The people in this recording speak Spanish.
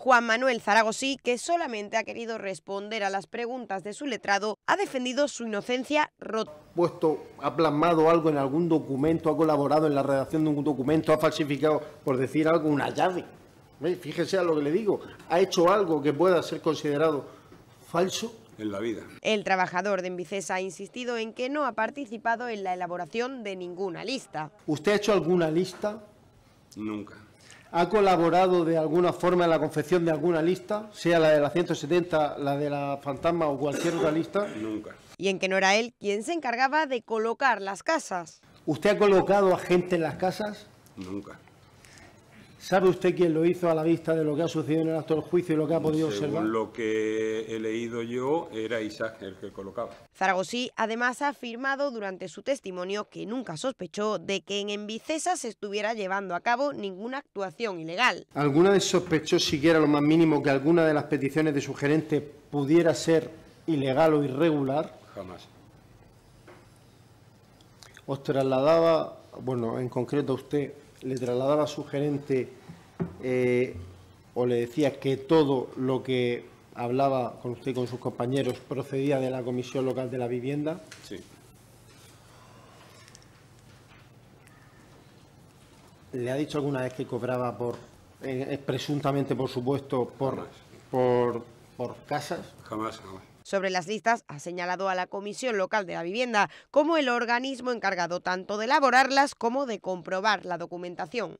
Juan Manuel Zaragosí, que solamente ha querido responder a las preguntas de su letrado, ha defendido su inocencia rota. Puesto, ha plasmado algo en algún documento, ha colaborado en la redacción de un documento, ha falsificado, por decir algo, una llave. Fíjese a lo que le digo. Ha hecho algo que pueda ser considerado falso. En la vida. El trabajador de Envicesa ha insistido en que no ha participado en la elaboración de ninguna lista. ¿Usted ha hecho alguna lista? Nunca ha colaborado de alguna forma en la confección de alguna lista, sea la de la 170, la de la Fantasma o cualquier otra lista? Nunca. Y en que no era él quien se encargaba de colocar las casas. ¿Usted ha colocado a gente en las casas? Nunca. ¿Sabe usted quién lo hizo a la vista de lo que ha sucedido en el acto del juicio y lo que ha podido Según observar? lo que he leído yo, era Isaac el que colocaba. Zaragosí además ha afirmado durante su testimonio que nunca sospechó de que en Envicesa se estuviera llevando a cabo ninguna actuación ilegal. ¿Alguna vez sospechó siquiera lo más mínimo que alguna de las peticiones de su gerente pudiera ser ilegal o irregular? Jamás. Os trasladaba bueno, en concreto usted le trasladaba a su gerente eh, o le decía que todo lo que hablaba con usted y con sus compañeros procedía de la Comisión Local de la Vivienda. Sí. ¿Le ha dicho alguna vez que cobraba por, eh, presuntamente, por supuesto, por, por, por casas? Jamás, jamás sobre las listas ha señalado a la Comisión Local de la Vivienda como el organismo encargado tanto de elaborarlas como de comprobar la documentación.